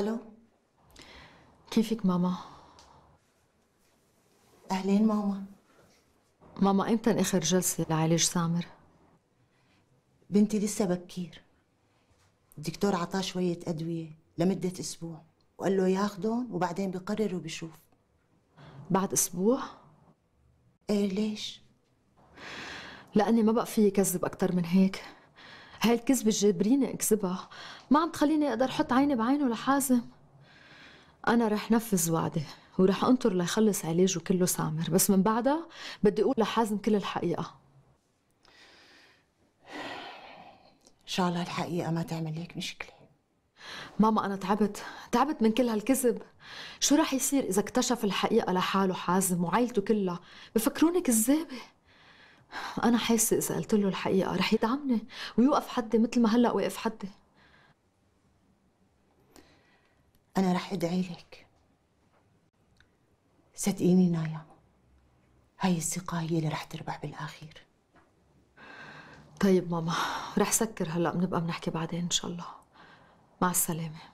الو كيفك ماما؟ اهلين ماما ماما امتى اخر جلسه لعلاج سامر؟ بنتي لسه بكير الدكتور عطاه شويه ادويه لمده اسبوع وقال له ياخذهم وبعدين بقرر وبشوف بعد اسبوع؟ ايه ليش؟ لاني ما بقى فيي كذب اكثر من هيك هالكذبة الكذبة جابريني اكذبها ما عم تخليني اقدر احط عيني بعينه لحازم انا رح نفذ وعدي ورح انطر ليخلص علاجه كله سامر بس من بعدها بدي اقول لحازم كل الحقيقة ان شاء الله الحقيقة ما تعمل لك مشكلة ماما أنا تعبت تعبت من كل هالكذب شو رح يصير إذا اكتشف الحقيقة لحاله حازم وعائلته كلها بفكروني كذابة أنا حاسة إذا قلت له الحقيقة رح يدعمني ويوقف حدي مثل ما هلأ واقف حدي أنا رح أدعي لك صدقيني نايا هاي الثقة هي اللي رح تربح بالآخير طيب ماما رح سكر هلأ بنبقى بنحكي بعدين إن شاء الله مع السلامة